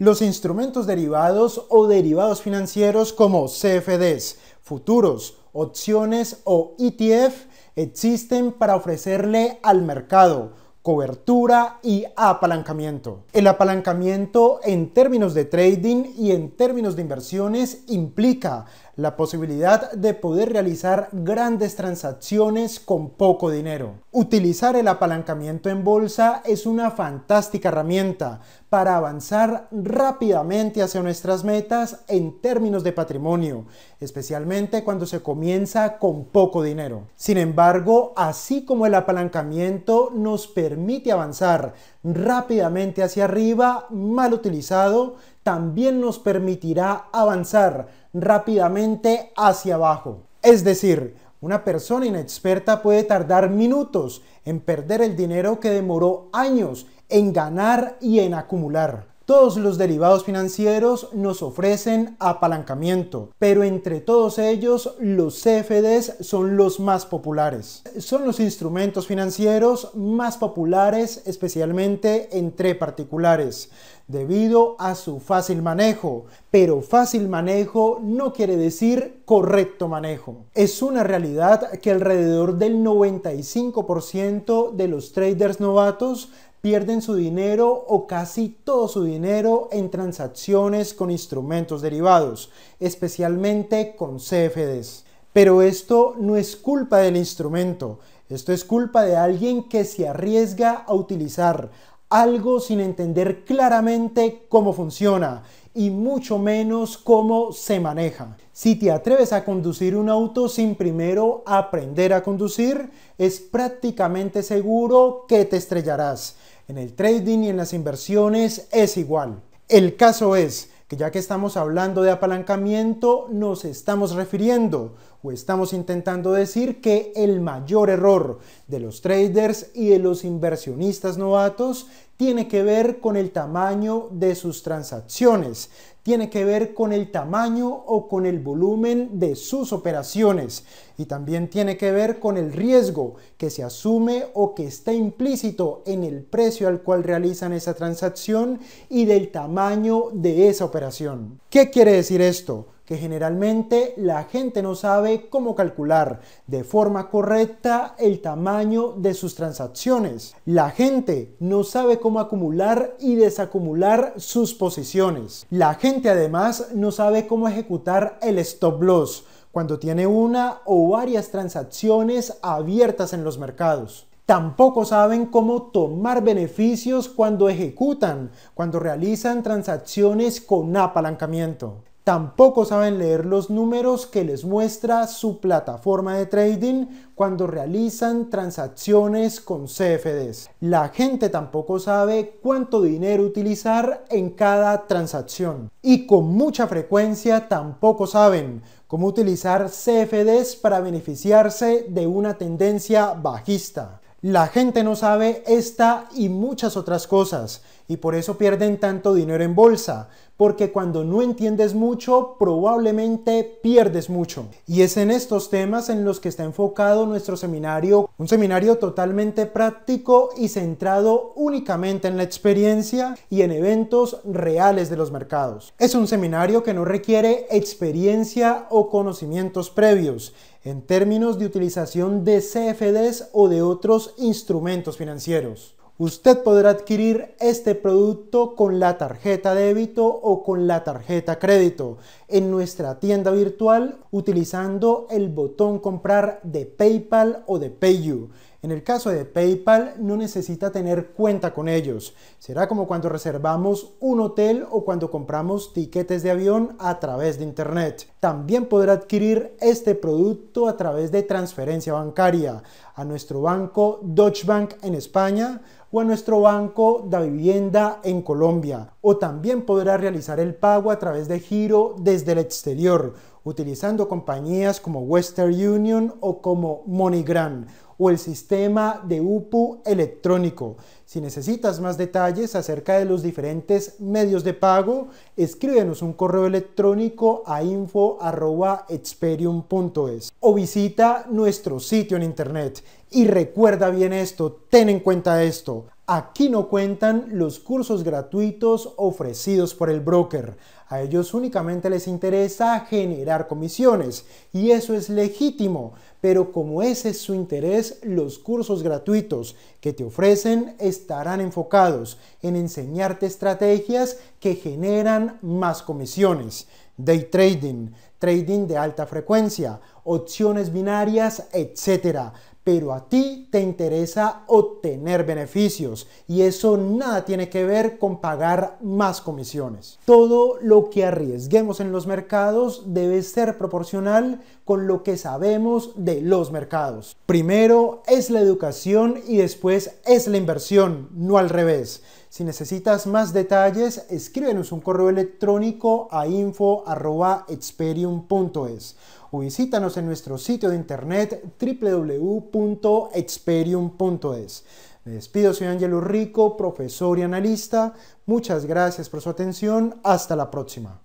Los instrumentos derivados o derivados financieros como CFDs, futuros, opciones o ETF existen para ofrecerle al mercado cobertura y apalancamiento. El apalancamiento en términos de trading y en términos de inversiones implica la posibilidad de poder realizar grandes transacciones con poco dinero. Utilizar el apalancamiento en bolsa es una fantástica herramienta para avanzar rápidamente hacia nuestras metas en términos de patrimonio, especialmente cuando se comienza con poco dinero. Sin embargo, así como el apalancamiento nos permite avanzar rápidamente hacia arriba, mal utilizado, también nos permitirá avanzar rápidamente hacia abajo. Es decir, una persona inexperta puede tardar minutos en perder el dinero que demoró años en ganar y en acumular. Todos los derivados financieros nos ofrecen apalancamiento, pero entre todos ellos los CFDs son los más populares. Son los instrumentos financieros más populares especialmente entre particulares debido a su fácil manejo, pero fácil manejo no quiere decir correcto manejo. Es una realidad que alrededor del 95% de los traders novatos pierden su dinero o casi todo su dinero en transacciones con instrumentos derivados, especialmente con CFDs. Pero esto no es culpa del instrumento, esto es culpa de alguien que se arriesga a utilizar algo sin entender claramente cómo funciona y mucho menos cómo se maneja. Si te atreves a conducir un auto sin primero aprender a conducir, es prácticamente seguro que te estrellarás en el trading y en las inversiones es igual. El caso es que ya que estamos hablando de apalancamiento, nos estamos refiriendo estamos intentando decir que el mayor error de los traders y de los inversionistas novatos tiene que ver con el tamaño de sus transacciones, tiene que ver con el tamaño o con el volumen de sus operaciones y también tiene que ver con el riesgo que se asume o que está implícito en el precio al cual realizan esa transacción y del tamaño de esa operación. ¿Qué quiere decir esto? que generalmente la gente no sabe cómo calcular de forma correcta el tamaño de sus transacciones. La gente no sabe cómo acumular y desacumular sus posiciones. La gente además no sabe cómo ejecutar el stop loss cuando tiene una o varias transacciones abiertas en los mercados. Tampoco saben cómo tomar beneficios cuando ejecutan, cuando realizan transacciones con apalancamiento. Tampoco saben leer los números que les muestra su plataforma de trading cuando realizan transacciones con CFDs. La gente tampoco sabe cuánto dinero utilizar en cada transacción. Y con mucha frecuencia tampoco saben cómo utilizar CFDs para beneficiarse de una tendencia bajista. La gente no sabe esta y muchas otras cosas y por eso pierden tanto dinero en bolsa, porque cuando no entiendes mucho, probablemente pierdes mucho. Y es en estos temas en los que está enfocado nuestro seminario, un seminario totalmente práctico y centrado únicamente en la experiencia y en eventos reales de los mercados. Es un seminario que no requiere experiencia o conocimientos previos en términos de utilización de CFDs o de otros instrumentos financieros. Usted podrá adquirir este producto con la tarjeta débito o con la tarjeta crédito en nuestra tienda virtual utilizando el botón comprar de PayPal o de PayU. En el caso de PayPal no necesita tener cuenta con ellos. Será como cuando reservamos un hotel o cuando compramos tiquetes de avión a través de Internet. También podrá adquirir este producto a través de transferencia bancaria a nuestro banco Deutsche Bank en España o a nuestro banco de vivienda en Colombia. O también podrá realizar el pago a través de giro desde el exterior, utilizando compañías como Western Union o como MoneyGram o el sistema de UPU electrónico. Si necesitas más detalles acerca de los diferentes medios de pago, escríbenos un correo electrónico a info.experium.es o visita nuestro sitio en internet. Y recuerda bien esto, ten en cuenta esto. Aquí no cuentan los cursos gratuitos ofrecidos por el broker. A ellos únicamente les interesa generar comisiones y eso es legítimo, pero como ese es su interés, los cursos gratuitos que te ofrecen estarán enfocados en enseñarte estrategias que generan más comisiones. Day trading, trading de alta frecuencia, opciones binarias, etc pero a ti te interesa obtener beneficios y eso nada tiene que ver con pagar más comisiones. Todo lo que arriesguemos en los mercados debe ser proporcional con lo que sabemos de los mercados. Primero es la educación y después es la inversión, no al revés. Si necesitas más detalles, escríbenos un correo electrónico a info.experium.es visítanos en nuestro sitio de internet www.experium.es. Me despido, soy Ángel Rico, profesor y analista. Muchas gracias por su atención. Hasta la próxima.